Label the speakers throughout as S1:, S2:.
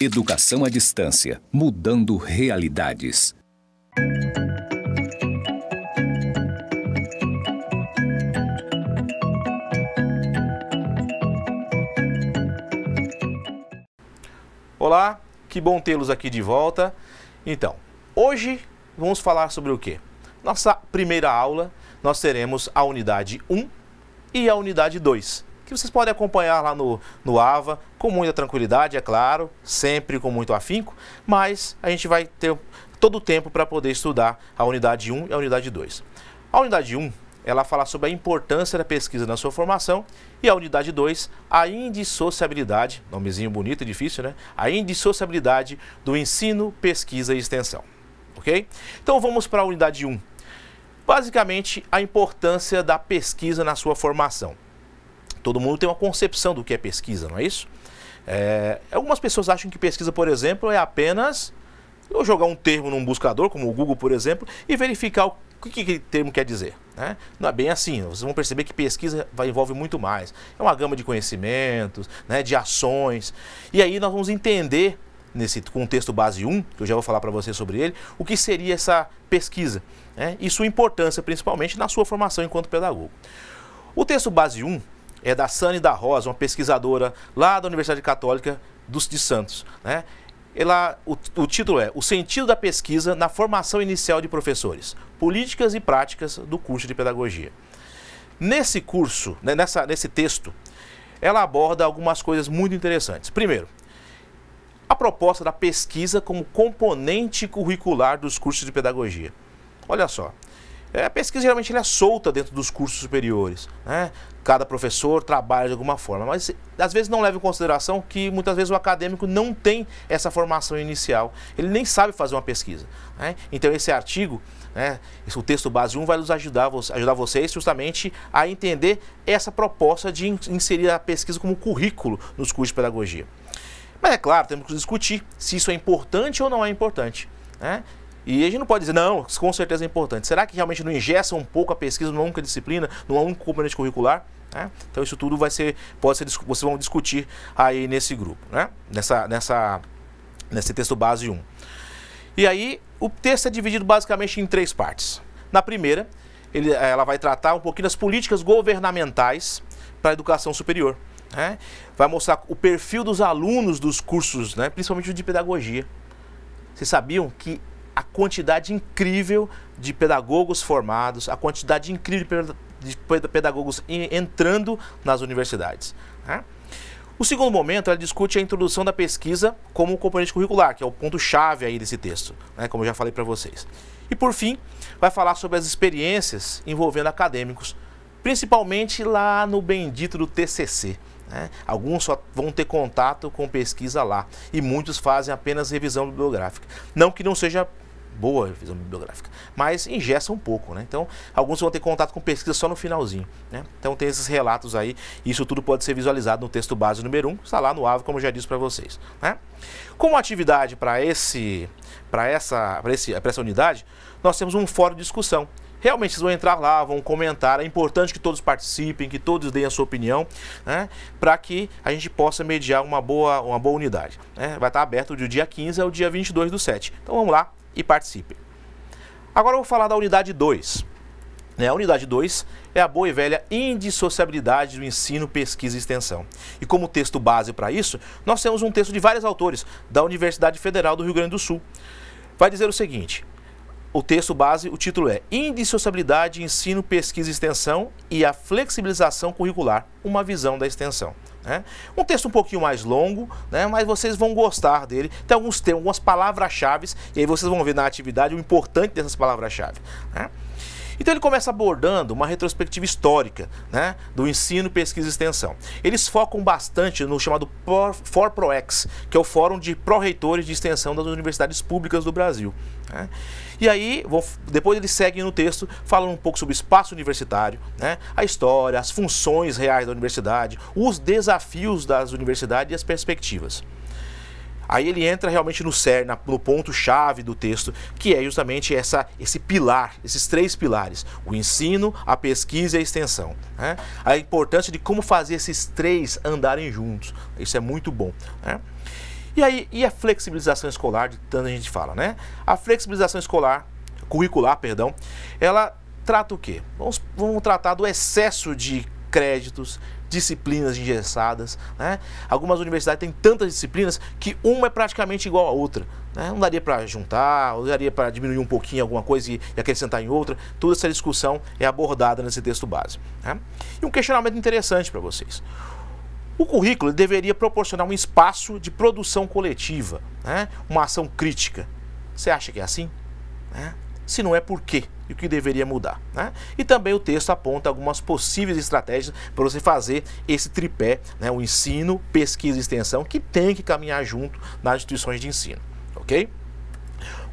S1: Educação à distância, mudando realidades. Olá, que bom tê-los aqui de volta. Então, hoje vamos falar sobre o quê? Nossa primeira aula, nós teremos a unidade 1 e a unidade 2 que vocês podem acompanhar lá no, no AVA, com muita tranquilidade, é claro, sempre com muito afinco, mas a gente vai ter todo o tempo para poder estudar a unidade 1 e a unidade 2. A unidade 1 ela fala sobre a importância da pesquisa na sua formação e a unidade 2, a indissociabilidade, nomezinho bonito e difícil, né? A indissociabilidade do ensino, pesquisa e extensão. OK? Então vamos para a unidade 1. Basicamente, a importância da pesquisa na sua formação. Todo mundo tem uma concepção do que é pesquisa, não é isso? É, algumas pessoas acham que pesquisa, por exemplo, é apenas eu jogar um termo num buscador, como o Google, por exemplo, e verificar o que, que aquele termo quer dizer. Né? Não é bem assim. Vocês vão perceber que pesquisa vai, envolve muito mais. É uma gama de conhecimentos, né, de ações. E aí nós vamos entender, nesse contexto base 1, que eu já vou falar para vocês sobre ele, o que seria essa pesquisa né? e sua importância, principalmente na sua formação enquanto pedagogo. O texto base 1 é da Sani da Rosa, uma pesquisadora lá da Universidade Católica dos de Santos, né? Ela, o, o título é O Sentido da Pesquisa na Formação Inicial de Professores, Políticas e Práticas do Curso de Pedagogia. Nesse curso, né, nessa, nesse texto, ela aborda algumas coisas muito interessantes. Primeiro, a proposta da pesquisa como componente curricular dos cursos de pedagogia. Olha só, é, a pesquisa geralmente é solta dentro dos cursos superiores. Né? Cada professor trabalha de alguma forma, mas às vezes não leva em consideração que muitas vezes o acadêmico não tem essa formação inicial, ele nem sabe fazer uma pesquisa. Né? Então esse artigo, né, o texto base 1, vai nos ajudar, ajudar vocês justamente a entender essa proposta de inserir a pesquisa como currículo nos cursos de pedagogia. Mas é claro, temos que discutir se isso é importante ou não é importante. Né? E a gente não pode dizer, não, com certeza é importante. Será que realmente não ingessa um pouco a pesquisa numa única disciplina, numa única componente curricular? Né? Então isso tudo vai ser, pode ser, vocês vão discutir aí nesse grupo, né? Nessa, nessa, nesse texto base 1. E aí o texto é dividido basicamente em três partes. Na primeira, ele, ela vai tratar um pouquinho das políticas governamentais para a educação superior. Né? Vai mostrar o perfil dos alunos dos cursos, né? principalmente de pedagogia. Vocês sabiam que quantidade incrível de pedagogos formados, a quantidade incrível de pedagogos entrando nas universidades. Né? O segundo momento, ela discute a introdução da pesquisa como componente curricular, que é o ponto-chave aí desse texto, né, como eu já falei para vocês. E por fim, vai falar sobre as experiências envolvendo acadêmicos, principalmente lá no bendito do TCC. Né? Alguns só vão ter contato com pesquisa lá e muitos fazem apenas revisão bibliográfica. Não que não seja boa revisão bibliográfica, mas ingessa um pouco, né? Então, alguns vão ter contato com pesquisa só no finalzinho, né? Então, tem esses relatos aí, isso tudo pode ser visualizado no texto base número 1, um, está lá no AVE, como eu já disse para vocês, né? Como atividade para esse para essa para esse pra essa unidade, nós temos um fórum de discussão. Realmente vocês vão entrar lá, vão comentar. É importante que todos participem, que todos deem a sua opinião, né? Para que a gente possa mediar uma boa, uma boa unidade. Né? Vai estar aberto do dia 15 ao dia 22 do 7. Então vamos lá, e participe. Agora eu vou falar da unidade 2. Né? A unidade 2 é a boa e velha indissociabilidade do ensino, pesquisa e extensão. E como texto base para isso, nós temos um texto de vários autores da Universidade Federal do Rio Grande do Sul. Vai dizer o seguinte: o texto base, o título é Indissociabilidade, Ensino, Pesquisa e Extensão e a Flexibilização Curricular, uma visão da extensão. Né? Um texto um pouquinho mais longo, né? mas vocês vão gostar dele. Tem alguns tem algumas palavras-chave, e aí vocês vão ver na atividade o importante dessas palavras-chave. Né? Então ele começa abordando uma retrospectiva histórica né, do ensino, pesquisa e extensão. Eles focam bastante no chamado ForProEx, que é o Fórum de Pró-Reitores de Extensão das Universidades Públicas do Brasil. Né? E aí, vou, depois eles seguem no texto falando um pouco sobre o espaço universitário, né? a história, as funções reais da universidade, os desafios das universidades e as perspectivas. Aí ele entra realmente no cerne, no ponto-chave do texto, que é justamente essa, esse pilar, esses três pilares: o ensino, a pesquisa e a extensão. Né? A importância de como fazer esses três andarem juntos. Isso é muito bom. Né? E aí, e a flexibilização escolar, de tanto a gente fala, né? A flexibilização escolar, curricular, perdão, ela trata o quê? Vamos, vamos tratar do excesso de créditos, disciplinas engessadas. Né? Algumas universidades têm tantas disciplinas que uma é praticamente igual à outra. Né? Não daria para juntar, não daria para diminuir um pouquinho alguma coisa e, acrescentar em outra. Toda essa discussão é abordada nesse texto base. Né? E um questionamento interessante para vocês. O currículo deveria proporcionar um espaço de produção coletiva, né? uma ação crítica. Você acha que é assim? Né? Se não é, por quê? E o que deveria mudar? Né? E também o texto aponta algumas possíveis estratégias para você fazer esse tripé, né? o ensino, pesquisa e extensão, que tem que caminhar junto nas instituições de ensino. Ok?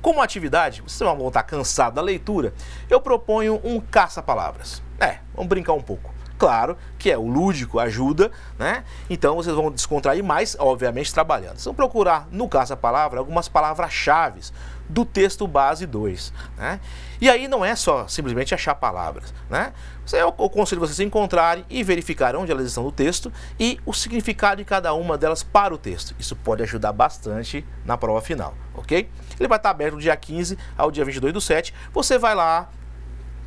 S1: Como atividade, vocês vão estar cansados da leitura, eu proponho um caça-palavras. É, vamos brincar um pouco. Claro que é o lúdico, ajuda, né? Então vocês vão descontrair mais, obviamente, trabalhando. Vocês vão procurar no a palavra algumas palavras-chave do texto base 2. Né? E aí não é só simplesmente achar palavras. Né? Eu aconselho vocês a encontrarem e verificar onde elas estão no texto e o significado de cada uma delas para o texto. Isso pode ajudar bastante na prova final, ok? Ele vai estar aberto do dia 15 ao dia 22 do 7. Você vai lá,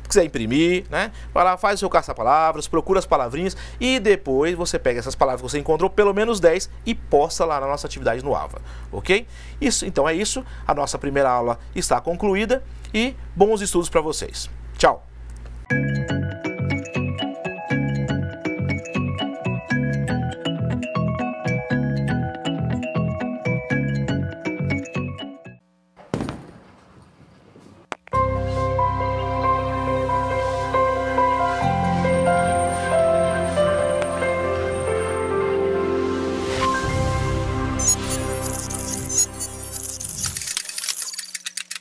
S1: quiser imprimir, né? Vai lá, faz o seu caça-palavras, procura as palavrinhas e depois você pega essas palavras que você encontrou, pelo menos 10, e posta lá na nossa atividade no AVA, ok? Isso, então é isso. A nossa primeira aula está concluída e bons estudos para vocês. Tchau!